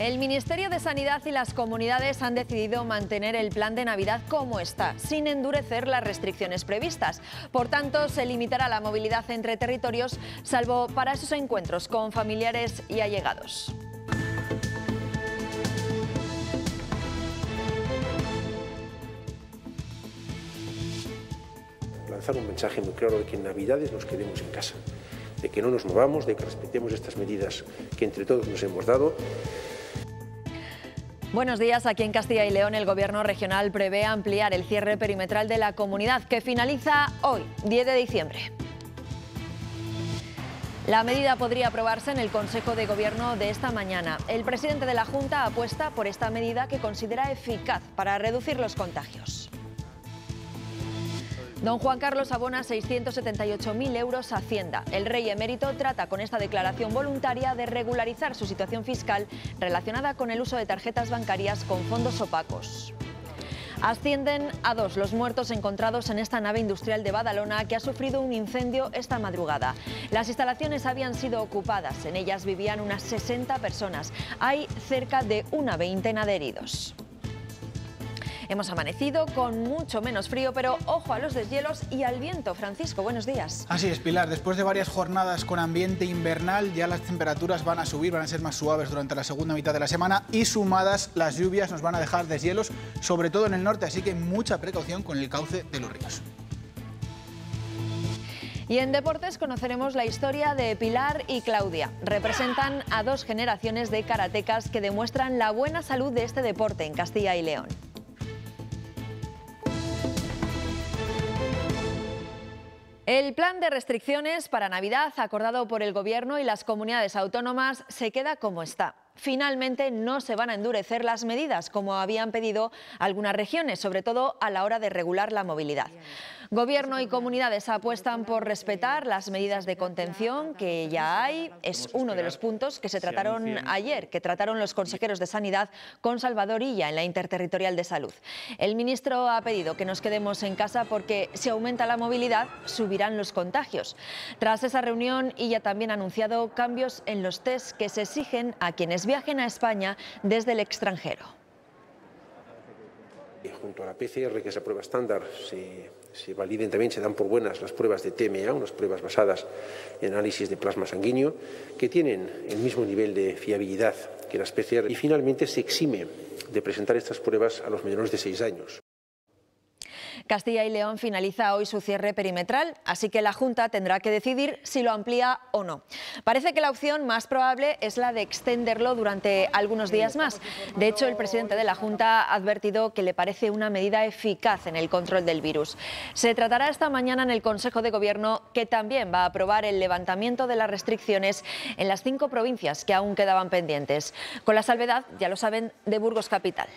El Ministerio de Sanidad y las comunidades han decidido mantener el plan de Navidad como está, sin endurecer las restricciones previstas. Por tanto, se limitará la movilidad entre territorios, salvo para esos encuentros con familiares y allegados. Lanzar un mensaje muy claro de que en Navidades nos quedemos en casa de que no nos movamos, de que respetemos estas medidas que entre todos nos hemos dado. Buenos días. Aquí en Castilla y León el Gobierno regional prevé ampliar el cierre perimetral de la comunidad que finaliza hoy, 10 de diciembre. La medida podría aprobarse en el Consejo de Gobierno de esta mañana. El presidente de la Junta apuesta por esta medida que considera eficaz para reducir los contagios. Don Juan Carlos abona 678.000 euros a Hacienda. El rey emérito trata con esta declaración voluntaria de regularizar su situación fiscal relacionada con el uso de tarjetas bancarias con fondos opacos. Ascienden a dos los muertos encontrados en esta nave industrial de Badalona que ha sufrido un incendio esta madrugada. Las instalaciones habían sido ocupadas, en ellas vivían unas 60 personas. Hay cerca de una veintena de heridos. Hemos amanecido con mucho menos frío, pero ojo a los deshielos y al viento. Francisco, buenos días. Así es, Pilar. Después de varias jornadas con ambiente invernal, ya las temperaturas van a subir, van a ser más suaves durante la segunda mitad de la semana y sumadas las lluvias nos van a dejar deshielos, sobre todo en el norte, así que mucha precaución con el cauce de los ríos. Y en deportes conoceremos la historia de Pilar y Claudia. Representan a dos generaciones de karatecas que demuestran la buena salud de este deporte en Castilla y León. El plan de restricciones para Navidad acordado por el Gobierno y las comunidades autónomas se queda como está. Finalmente no se van a endurecer las medidas como habían pedido algunas regiones, sobre todo a la hora de regular la movilidad. Gobierno y comunidades apuestan por respetar las medidas de contención que ya hay. Es uno de los puntos que se trataron ayer, que trataron los consejeros de Sanidad con Salvador Illa en la Interterritorial de Salud. El ministro ha pedido que nos quedemos en casa porque si aumenta la movilidad subirán los contagios. Tras esa reunión, Illa también ha anunciado cambios en los test que se exigen a quienes viajen a España desde el extranjero. Y junto a la PCR, que es la prueba estándar, sí... Se validen también, se dan por buenas las pruebas de TMA, unas pruebas basadas en análisis de plasma sanguíneo, que tienen el mismo nivel de fiabilidad que las PCR. Y finalmente se exime de presentar estas pruebas a los menores de seis años. Castilla y León finaliza hoy su cierre perimetral, así que la Junta tendrá que decidir si lo amplía o no. Parece que la opción más probable es la de extenderlo durante algunos días más. De hecho, el presidente de la Junta ha advertido que le parece una medida eficaz en el control del virus. Se tratará esta mañana en el Consejo de Gobierno, que también va a aprobar el levantamiento de las restricciones en las cinco provincias que aún quedaban pendientes, con la salvedad, ya lo saben, de Burgos Capital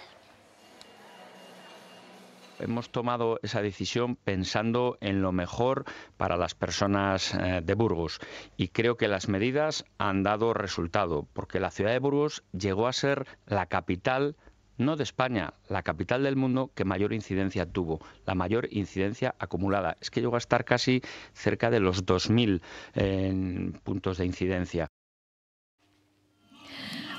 hemos tomado esa decisión pensando en lo mejor para las personas eh, de Burgos y creo que las medidas han dado resultado, porque la ciudad de Burgos llegó a ser la capital no de España, la capital del mundo que mayor incidencia tuvo, la mayor incidencia acumulada. Es que llegó a estar casi cerca de los 2.000 eh, puntos de incidencia.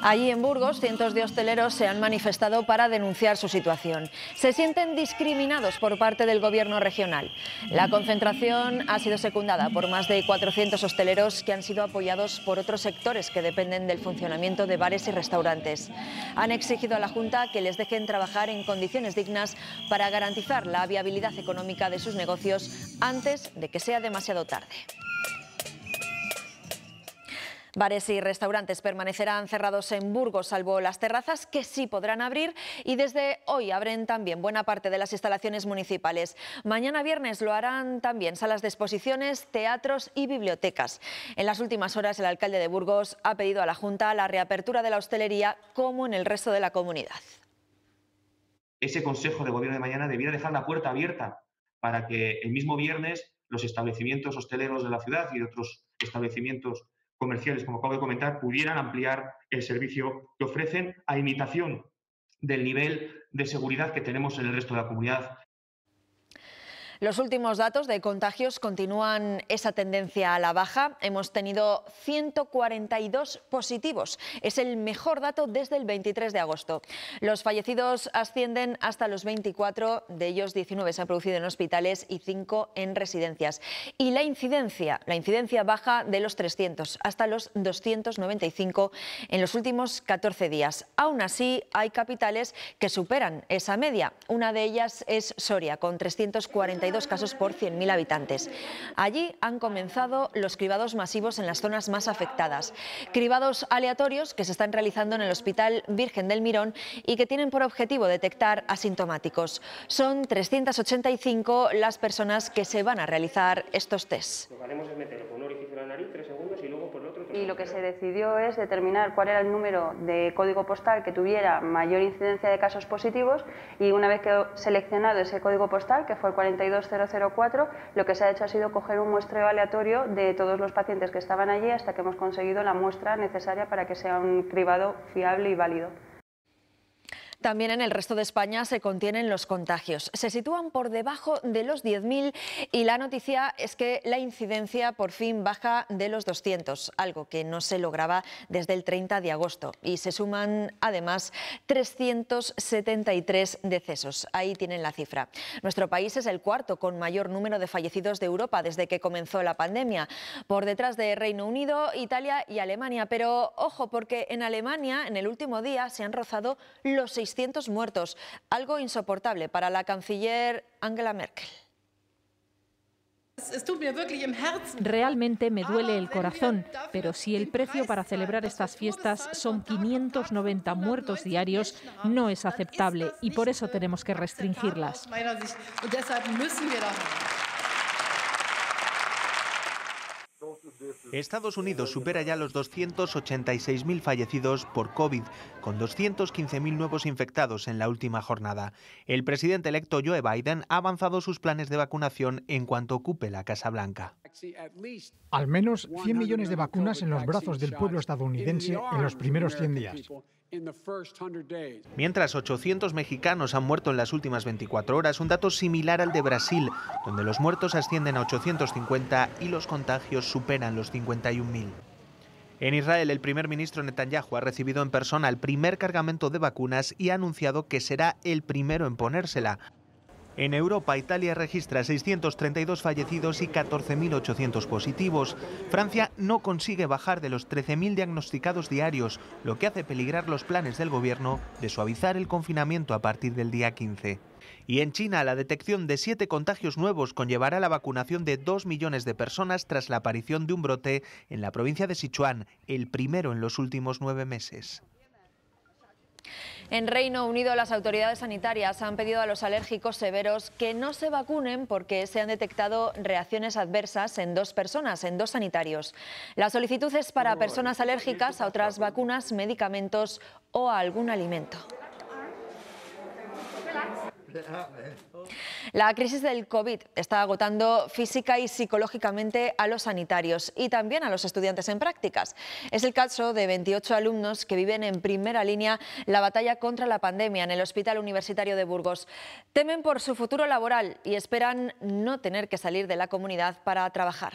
Allí en Burgos, cientos de hosteleros se han manifestado para denunciar su situación. Se sienten discriminados por parte del gobierno regional. La concentración ha sido secundada por más de 400 hosteleros que han sido apoyados por otros sectores que dependen del funcionamiento de bares y restaurantes. Han exigido a la Junta que les dejen trabajar en condiciones dignas para garantizar la viabilidad económica de sus negocios antes de que sea demasiado tarde. Bares y restaurantes permanecerán cerrados en Burgos, salvo las terrazas, que sí podrán abrir y desde hoy abren también buena parte de las instalaciones municipales. Mañana viernes lo harán también salas de exposiciones, teatros y bibliotecas. En las últimas horas, el alcalde de Burgos ha pedido a la Junta la reapertura de la hostelería como en el resto de la comunidad. Ese Consejo de Gobierno de mañana debiera dejar la puerta abierta para que el mismo viernes los establecimientos hosteleros de la ciudad y otros establecimientos comerciales, como acabo de comentar, pudieran ampliar el servicio que ofrecen a imitación del nivel de seguridad que tenemos en el resto de la comunidad los últimos datos de contagios continúan esa tendencia a la baja. Hemos tenido 142 positivos. Es el mejor dato desde el 23 de agosto. Los fallecidos ascienden hasta los 24, de ellos 19 se han producido en hospitales y 5 en residencias. Y la incidencia, la incidencia baja de los 300 hasta los 295 en los últimos 14 días. Aún así, hay capitales que superan esa media. Una de ellas es Soria, con 342 dos casos por 100.000 habitantes. Allí han comenzado los cribados masivos en las zonas más afectadas. Cribados aleatorios que se están realizando en el Hospital Virgen del Mirón y que tienen por objetivo detectar asintomáticos. Son 385 las personas que se van a realizar estos tests y lo que se decidió es determinar cuál era el número de código postal que tuviera mayor incidencia de casos positivos y una vez que seleccionado ese código postal, que fue el 42004, lo que se ha hecho ha sido coger un muestreo aleatorio de todos los pacientes que estaban allí hasta que hemos conseguido la muestra necesaria para que sea un cribado fiable y válido. También en el resto de España se contienen los contagios. Se sitúan por debajo de los 10.000 y la noticia es que la incidencia por fin baja de los 200, algo que no se lograba desde el 30 de agosto. Y se suman además 373 decesos. Ahí tienen la cifra. Nuestro país es el cuarto con mayor número de fallecidos de Europa desde que comenzó la pandemia, por detrás de Reino Unido, Italia y Alemania. Pero ojo, porque en Alemania en el último día se han rozado los 600 muertos, algo insoportable para la canciller Angela Merkel. Realmente me duele ah, el corazón, pero si el precio para celebrar estas fiestas son 590 muertos diarios, no es aceptable y por eso tenemos que restringirlas. Estados Unidos supera ya los 286.000 fallecidos por COVID, con 215.000 nuevos infectados en la última jornada. El presidente electo Joe Biden ha avanzado sus planes de vacunación en cuanto ocupe la Casa Blanca. Al menos 100 millones de vacunas en los brazos del pueblo estadounidense en los primeros 100 días. Mientras 800 mexicanos han muerto en las últimas 24 horas, un dato similar al de Brasil, donde los muertos ascienden a 850 y los contagios superan los 51.000. En Israel, el primer ministro Netanyahu ha recibido en persona el primer cargamento de vacunas y ha anunciado que será el primero en ponérsela. En Europa, Italia registra 632 fallecidos y 14.800 positivos. Francia no consigue bajar de los 13.000 diagnosticados diarios, lo que hace peligrar los planes del gobierno de suavizar el confinamiento a partir del día 15. Y en China, la detección de siete contagios nuevos conllevará la vacunación de dos millones de personas tras la aparición de un brote en la provincia de Sichuan, el primero en los últimos nueve meses. En Reino Unido, las autoridades sanitarias han pedido a los alérgicos severos que no se vacunen porque se han detectado reacciones adversas en dos personas, en dos sanitarios. La solicitud es para personas alérgicas a otras vacunas, medicamentos o a algún alimento. La crisis del COVID está agotando física y psicológicamente a los sanitarios y también a los estudiantes en prácticas. Es el caso de 28 alumnos que viven en primera línea la batalla contra la pandemia en el Hospital Universitario de Burgos. Temen por su futuro laboral y esperan no tener que salir de la comunidad para trabajar.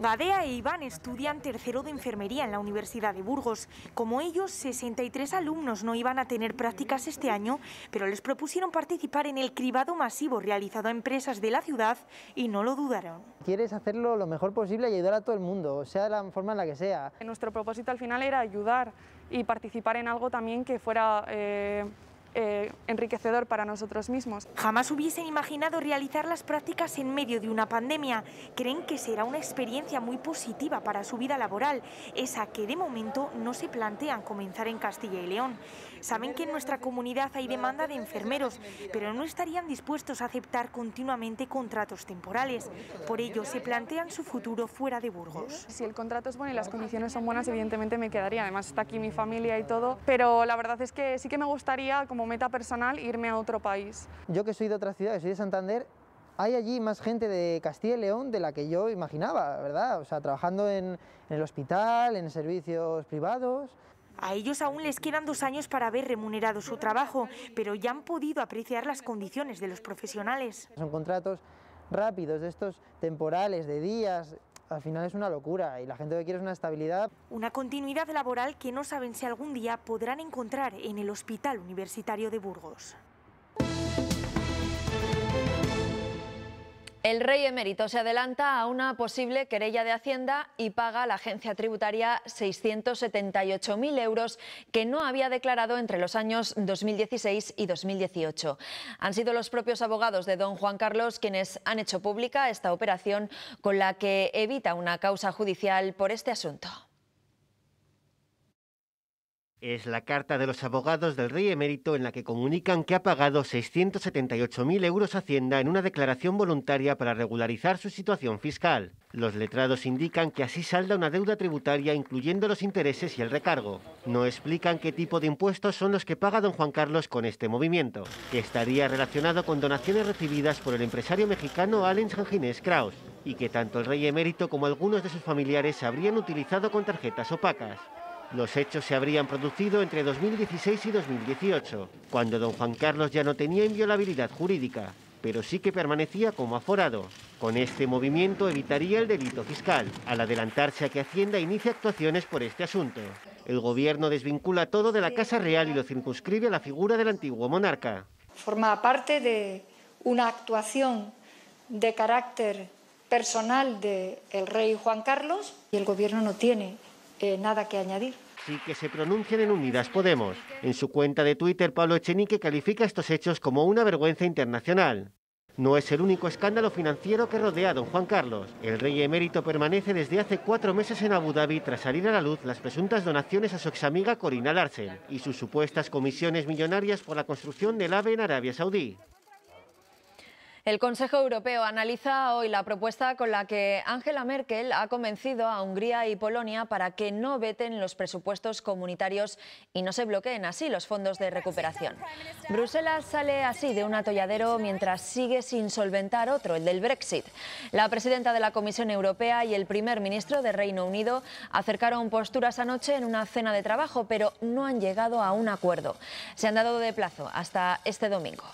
Gadea e Iván estudian tercero de enfermería en la Universidad de Burgos. Como ellos, 63 alumnos no iban a tener prácticas este año, pero les propusieron participar en el cribado masivo realizado a empresas de la ciudad y no lo dudaron. Quieres hacerlo lo mejor posible y ayudar a todo el mundo, sea de la forma en la que sea. Nuestro propósito al final era ayudar y participar en algo también que fuera... Eh, eh, enriquecedor para nosotros mismos. Jamás hubiesen imaginado realizar las prácticas en medio de una pandemia. Creen que será una experiencia muy positiva para su vida laboral, esa que de momento no se plantean comenzar en Castilla y León. Saben que en nuestra comunidad hay demanda de enfermeros, pero no estarían dispuestos a aceptar continuamente contratos temporales. Por ello, se plantean su futuro fuera de Burgos. Si el contrato es bueno y las condiciones son buenas, evidentemente me quedaría. Además, está aquí mi familia y todo. Pero la verdad es que sí que me gustaría, como meta personal, irme a otro país. Yo que soy de otra ciudad, soy de Santander, hay allí más gente de Castilla y León de la que yo imaginaba, ¿verdad? O sea, trabajando en, en el hospital, en servicios privados. A ellos aún les quedan dos años para haber remunerado su trabajo, pero ya han podido apreciar las condiciones de los profesionales. Son contratos rápidos, de estos temporales, de días, al final es una locura y la gente lo que quiere es una estabilidad. Una continuidad laboral que no saben si algún día podrán encontrar en el Hospital Universitario de Burgos. El rey emérito se adelanta a una posible querella de Hacienda y paga a la agencia tributaria 678.000 euros que no había declarado entre los años 2016 y 2018. Han sido los propios abogados de don Juan Carlos quienes han hecho pública esta operación con la que evita una causa judicial por este asunto. Es la carta de los abogados del rey emérito en la que comunican que ha pagado 678.000 euros a Hacienda en una declaración voluntaria para regularizar su situación fiscal. Los letrados indican que así salda una deuda tributaria incluyendo los intereses y el recargo. No explican qué tipo de impuestos son los que paga don Juan Carlos con este movimiento, que estaría relacionado con donaciones recibidas por el empresario mexicano Allen Sanginés Krauss y que tanto el rey emérito como algunos de sus familiares habrían utilizado con tarjetas opacas. Los hechos se habrían producido entre 2016 y 2018, cuando don Juan Carlos ya no tenía inviolabilidad jurídica, pero sí que permanecía como aforado. Con este movimiento evitaría el delito fiscal, al adelantarse a que Hacienda inicie actuaciones por este asunto. El gobierno desvincula todo de la Casa Real y lo circunscribe a la figura del antiguo monarca. Forma parte de una actuación de carácter personal del rey Juan Carlos y el gobierno no tiene eh, nada que añadir. Sí que se pronuncian en Unidas Podemos. En su cuenta de Twitter, Pablo Echenique califica estos hechos como una vergüenza internacional. No es el único escándalo financiero que rodea a don Juan Carlos. El rey emérito permanece desde hace cuatro meses en Abu Dhabi tras salir a la luz las presuntas donaciones a su examiga Corina Larsen y sus supuestas comisiones millonarias por la construcción del AVE en Arabia Saudí. El Consejo Europeo analiza hoy la propuesta con la que Angela Merkel ha convencido a Hungría y Polonia para que no veten los presupuestos comunitarios y no se bloqueen así los fondos de recuperación. Bruselas sale así de un atolladero mientras sigue sin solventar otro, el del Brexit. La presidenta de la Comisión Europea y el primer ministro de Reino Unido acercaron posturas anoche en una cena de trabajo, pero no han llegado a un acuerdo. Se han dado de plazo hasta este domingo.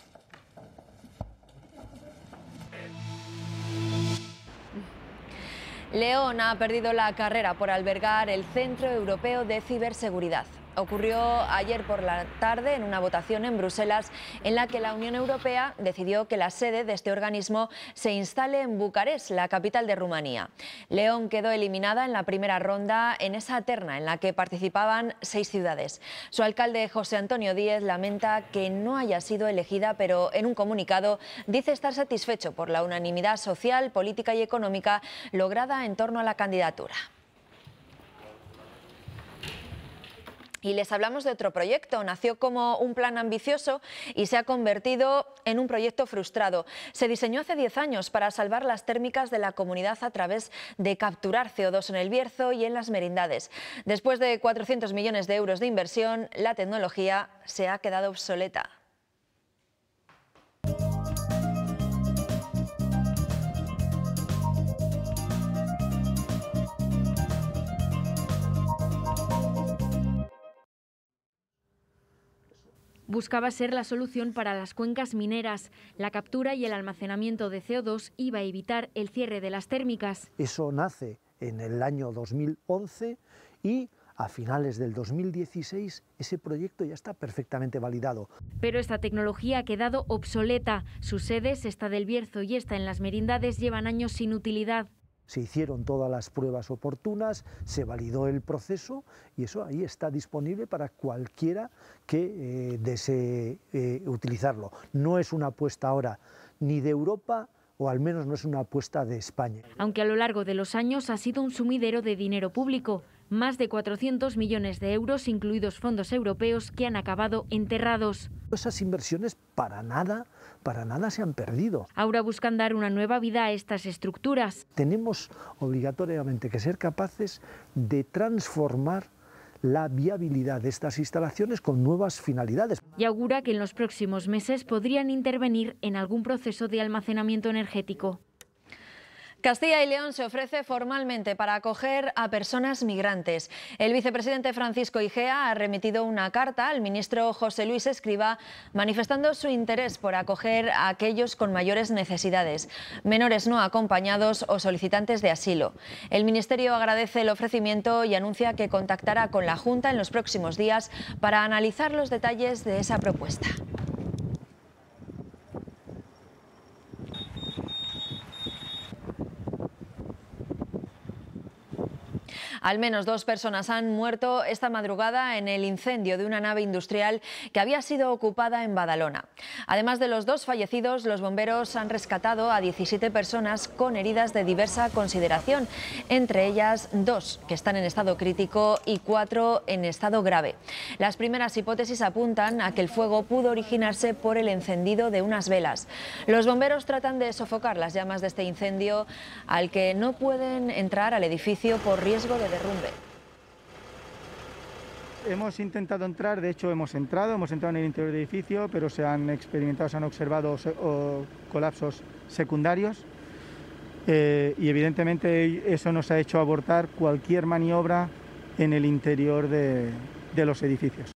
León ha perdido la carrera por albergar el Centro Europeo de Ciberseguridad ocurrió ayer por la tarde en una votación en Bruselas en la que la Unión Europea decidió que la sede de este organismo se instale en Bucarest, la capital de Rumanía. León quedó eliminada en la primera ronda en esa terna en la que participaban seis ciudades. Su alcalde José Antonio Díez lamenta que no haya sido elegida, pero en un comunicado dice estar satisfecho por la unanimidad social, política y económica lograda en torno a la candidatura. Y les hablamos de otro proyecto. Nació como un plan ambicioso y se ha convertido en un proyecto frustrado. Se diseñó hace 10 años para salvar las térmicas de la comunidad a través de capturar CO2 en el Bierzo y en las merindades. Después de 400 millones de euros de inversión, la tecnología se ha quedado obsoleta. buscaba ser la solución para las cuencas mineras. La captura y el almacenamiento de CO2 iba a evitar el cierre de las térmicas. Eso nace en el año 2011 y a finales del 2016 ese proyecto ya está perfectamente validado. Pero esta tecnología ha quedado obsoleta. Sus sedes, esta del Bierzo y esta en las Merindades, llevan años sin utilidad. Se hicieron todas las pruebas oportunas, se validó el proceso y eso ahí está disponible para cualquiera que eh, desee eh, utilizarlo. No es una apuesta ahora ni de Europa o al menos no es una apuesta de España. Aunque a lo largo de los años ha sido un sumidero de dinero público, más de 400 millones de euros, incluidos fondos europeos, que han acabado enterrados. Esas inversiones para nada para nada se han perdido. Ahora buscan dar una nueva vida a estas estructuras. Tenemos obligatoriamente que ser capaces de transformar la viabilidad de estas instalaciones con nuevas finalidades. Y augura que en los próximos meses podrían intervenir en algún proceso de almacenamiento energético. Castilla y León se ofrece formalmente para acoger a personas migrantes. El vicepresidente Francisco Igea ha remitido una carta al ministro José Luis Escriba manifestando su interés por acoger a aquellos con mayores necesidades, menores no acompañados o solicitantes de asilo. El ministerio agradece el ofrecimiento y anuncia que contactará con la Junta en los próximos días para analizar los detalles de esa propuesta. Al menos dos personas han muerto esta madrugada en el incendio de una nave industrial que había sido ocupada en Badalona. Además de los dos fallecidos, los bomberos han rescatado a 17 personas con heridas de diversa consideración, entre ellas dos que están en estado crítico y cuatro en estado grave. Las primeras hipótesis apuntan a que el fuego pudo originarse por el encendido de unas velas. Los bomberos tratan de sofocar las llamas de este incendio al que no pueden entrar al edificio por riesgo de derrumbe. Hemos intentado entrar, de hecho hemos entrado, hemos entrado en el interior del edificio, pero se han experimentado, se han observado colapsos secundarios eh, y evidentemente eso nos ha hecho abortar cualquier maniobra en el interior de los edificios.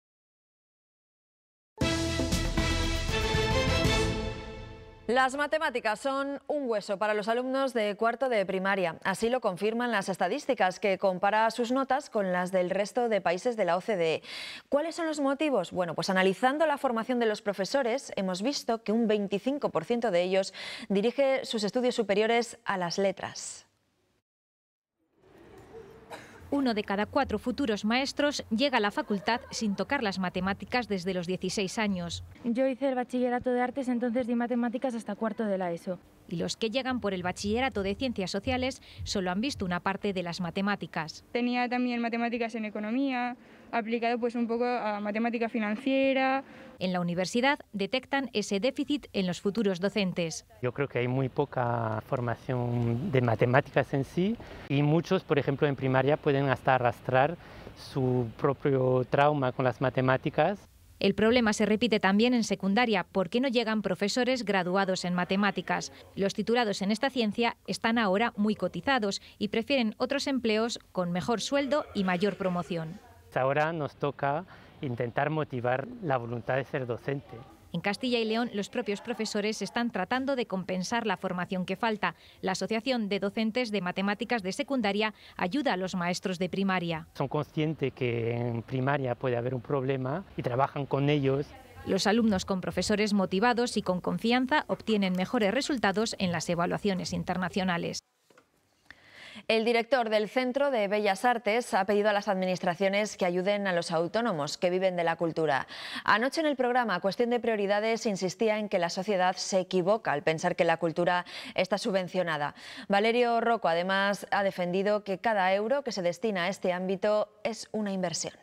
Las matemáticas son un hueso para los alumnos de cuarto de primaria. Así lo confirman las estadísticas que compara sus notas con las del resto de países de la OCDE. ¿Cuáles son los motivos? Bueno, pues analizando la formación de los profesores, hemos visto que un 25% de ellos dirige sus estudios superiores a las letras. Uno de cada cuatro futuros maestros llega a la facultad sin tocar las matemáticas desde los 16 años. Yo hice el bachillerato de artes, entonces di matemáticas hasta cuarto de la ESO y los que llegan por el bachillerato de ciencias sociales solo han visto una parte de las matemáticas. Tenía también matemáticas en economía, aplicado pues un poco a matemática financiera. En la universidad detectan ese déficit en los futuros docentes. Yo creo que hay muy poca formación de matemáticas en sí y muchos, por ejemplo, en primaria pueden hasta arrastrar su propio trauma con las matemáticas. El problema se repite también en secundaria, porque no llegan profesores graduados en matemáticas. Los titulados en esta ciencia están ahora muy cotizados y prefieren otros empleos con mejor sueldo y mayor promoción. Ahora nos toca intentar motivar la voluntad de ser docente. En Castilla y León, los propios profesores están tratando de compensar la formación que falta. La Asociación de Docentes de Matemáticas de Secundaria ayuda a los maestros de primaria. Son conscientes que en primaria puede haber un problema y trabajan con ellos los alumnos con profesores motivados y con confianza obtienen mejores resultados en las evaluaciones internacionales. El director del Centro de Bellas Artes ha pedido a las administraciones que ayuden a los autónomos que viven de la cultura. Anoche en el programa Cuestión de Prioridades insistía en que la sociedad se equivoca al pensar que la cultura está subvencionada. Valerio Rocco además ha defendido que cada euro que se destina a este ámbito es una inversión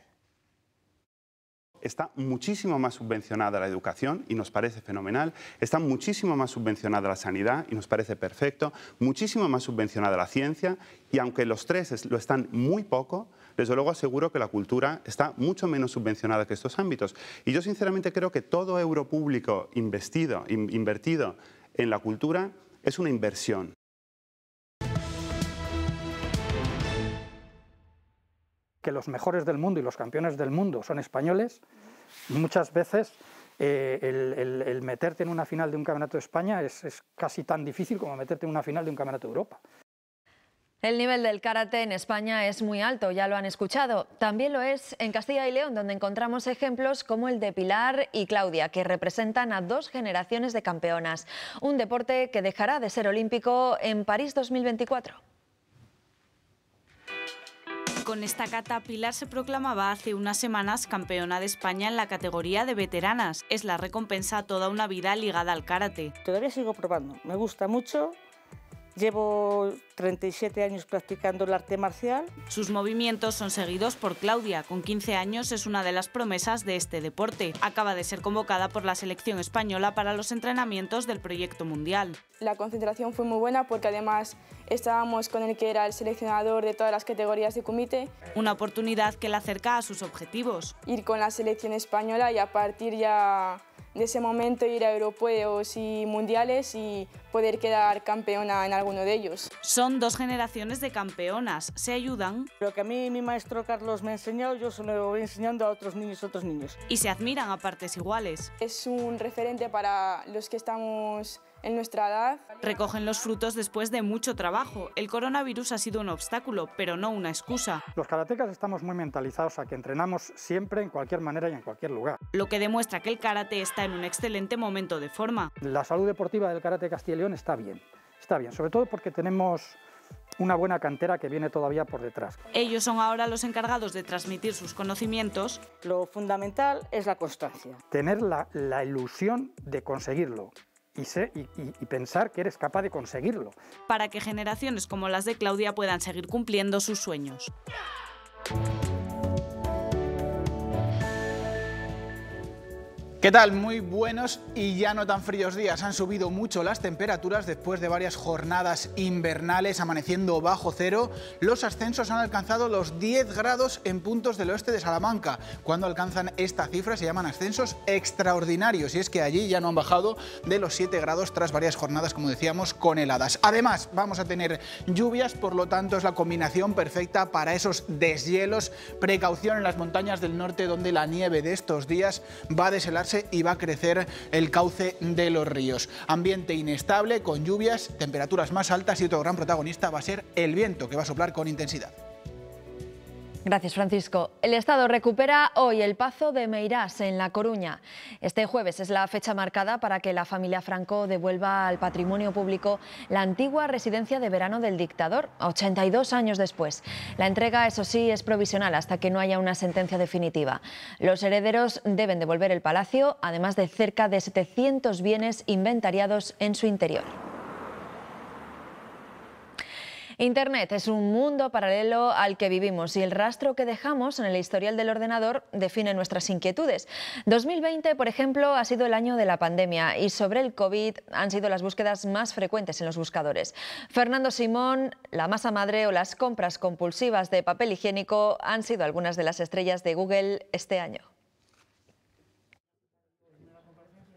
está muchísimo más subvencionada la educación y nos parece fenomenal, está muchísimo más subvencionada la sanidad y nos parece perfecto, muchísimo más subvencionada la ciencia y aunque los tres lo están muy poco, desde luego aseguro que la cultura está mucho menos subvencionada que estos ámbitos. Y yo sinceramente creo que todo euro público invertido en la cultura es una inversión que los mejores del mundo y los campeones del mundo son españoles, muchas veces eh, el, meterte en una final de un campeonato de España es, es casi tan difícil como meterte en una final de un campeonato de Europa. El nivel del karate en España es muy alto, ya lo han escuchado. También lo es en Castilla y León, donde encontramos ejemplos como el de Pilar y Claudia, que representan a dos generaciones de campeonas. Un deporte que dejará de ser olímpico en París 2024 con esta cata, Pilar se proclamaba hace unas semanas campeona de España en la categoría de veteranas. Es la recompensa a toda una vida ligada al karate. Todavía sigo probando, me gusta mucho Llevo 37 años practicando el arte marcial. Sus movimientos son seguidos por Claudia. Con 15 años es una de las promesas de este deporte. Acaba de ser convocada por la selección española para los entrenamientos del proyecto mundial. La concentración fue muy buena porque además estábamos con el que era el seleccionador de todas las categorías de comité. Una oportunidad que la acerca a sus objetivos. Ir con la selección española y a partir ya de ese momento ir a europeos y mundiales y poder quedar campeona en alguno de ellos. Son dos generaciones de campeonas, se ayudan. Lo que a mí mi maestro Carlos me ha enseñado, yo se lo voy enseñando a otros niños, otros niños. Y se admiran a partes iguales. Es un referente para los que estamos en nuestra edad. Recogen los frutos después de mucho trabajo. El coronavirus ha sido un obstáculo, pero no una excusa. Los karatecas estamos muy mentalizados a que entrenamos siempre, en cualquier manera y en cualquier lugar. Lo que demuestra que el karate está en un excelente momento de forma. La salud deportiva del karate Castilla y León está bien. Está bien, sobre todo porque tenemos una buena cantera que viene todavía por detrás. Ellos son ahora los encargados de transmitir sus conocimientos. Lo fundamental es la constancia. Tener la, la ilusión de conseguirlo, y, pensar que eres capaz de conseguirlo. Para que generaciones como las de Claudia puedan seguir cumpliendo sus sueños. ¿Qué tal? Muy buenos y ya no tan fríos días. Han subido mucho las temperaturas después de varias jornadas invernales amaneciendo bajo cero. Los ascensos han alcanzado los 10 grados en puntos del oeste de Salamanca. Cuando alcanzan esta cifra se llaman ascensos extraordinarios y es que allí ya no han bajado de los 7 grados tras varias jornadas, como decíamos, con heladas. Además, vamos a tener lluvias, por lo tanto es la combinación perfecta para esos deshielos. Precaución en las montañas del norte donde la nieve de estos días va a deshelarse y va a crecer el cauce de los ríos. Ambiente inestable, con lluvias, temperaturas más altas y otro gran protagonista va a ser el viento, que va a soplar con intensidad. Gracias, Francisco. El Estado recupera hoy el Pazo de Meirás, en La Coruña. Este jueves es la fecha marcada para que la familia Franco devuelva al patrimonio público la antigua residencia de verano del dictador, 82 años después. La entrega, eso sí, es provisional hasta que no haya una sentencia definitiva. Los herederos deben devolver el palacio, además de cerca de 700 bienes inventariados en su interior. Internet es un mundo paralelo al que vivimos y el rastro que dejamos en el historial del ordenador define nuestras inquietudes. 2020, por ejemplo, ha sido el año de la pandemia y sobre el COVID han sido las búsquedas más frecuentes en los buscadores. Fernando Simón, la masa madre o las compras compulsivas de papel higiénico han sido algunas de las estrellas de Google este año.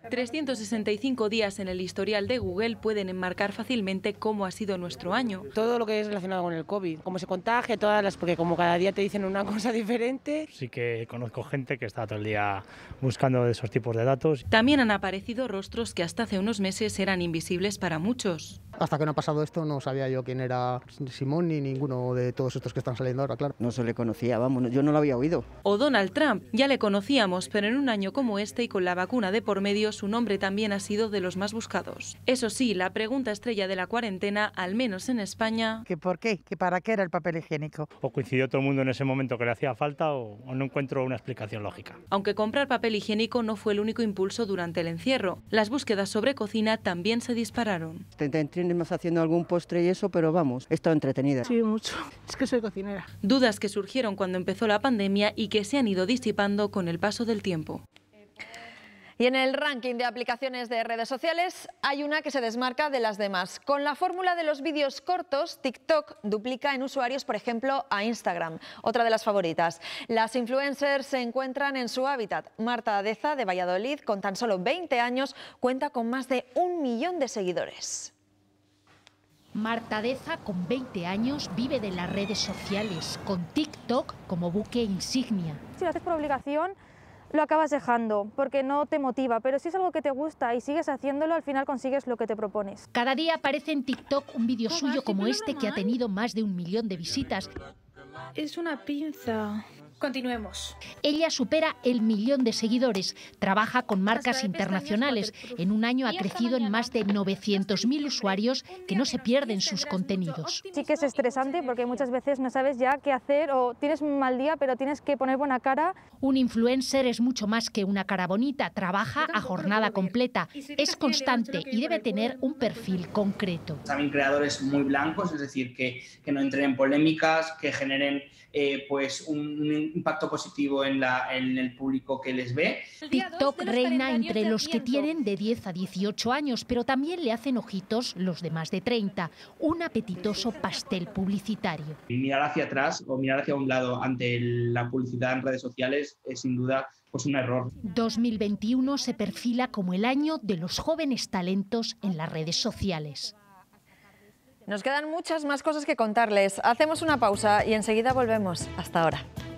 365 días en el historial de Google pueden enmarcar fácilmente cómo ha sido nuestro año. Todo lo que es relacionado con el COVID, cómo se contagia, todas las, porque como cada día te dicen una cosa diferente. Sí que conozco gente que está todo el día buscando esos tipos de datos. También han aparecido rostros que hasta hace unos meses eran invisibles para muchos. Hasta que no ha pasado esto no sabía yo quién era Simón ni ninguno de todos estos que están saliendo ahora, claro. No se le conocía, vamos, yo no lo había oído. O Donald Trump, ya le conocíamos, pero en un año como este y con la vacuna de por medio su nombre también ha sido de los más buscados. Eso sí, la pregunta estrella de la cuarentena, al menos en España... ¿Que ¿Por qué? ¿Que ¿Para qué era el papel higiénico? O coincidió todo el mundo en ese momento que le hacía falta o, no encuentro una explicación lógica. Aunque comprar papel higiénico no fue el único impulso durante el encierro, las búsquedas sobre cocina también se dispararon. más haciendo algún postre y eso, pero vamos, he estado entretenida. Sí, mucho. Es que soy cocinera. Dudas que surgieron cuando empezó la pandemia y que se han ido disipando con el paso del tiempo. Y en el ranking de aplicaciones de redes sociales hay una que se desmarca de las demás. Con la fórmula de los vídeos cortos, TikTok duplica en usuarios, por ejemplo, a Instagram, otra de las favoritas. Las influencers se encuentran en su hábitat. Marta Adeza, de Valladolid, con tan solo 20 años, cuenta con más de un millón de seguidores. Marta Deza, con 20 años, vive de las redes sociales, con TikTok como buque insignia. Si lo haces por obligación, lo acabas dejando porque no te motiva, pero si es algo que te gusta y sigues haciéndolo, al final consigues lo que te propones. Cada día aparece en TikTok un vídeo suyo como este que ha tenido más de un millón de visitas. Es una pinza. Continuemos. Ella supera el millón de seguidores, trabaja con marcas este internacionales. En un año ha crecido en más de 900.000 usuarios que no se pierden sus contenidos. Sí que es estresante porque muchas veces no sabes ya qué hacer o tienes un mal día pero tienes que poner buena cara. Un influencer es mucho más que una cara bonita, trabaja a jornada completa, es constante y debe tener un perfil concreto. También creadores muy blancos, es decir, que, que no entren en polémicas, que generen eh, pues un impacto positivo en, el público que les ve. TikTok reina entre los que tienen de 10 a 18 años, pero también le hacen ojitos los de más de 30. Un apetitoso pastel publicitario. mirar hacia atrás o mirar hacia un lado ante la publicidad en redes sociales es sin duda pues, un error. 2021 se perfila como el año de los jóvenes talentos en las redes sociales. Nos quedan muchas más cosas que contarles. Hacemos una pausa y enseguida volvemos. Hasta ahora.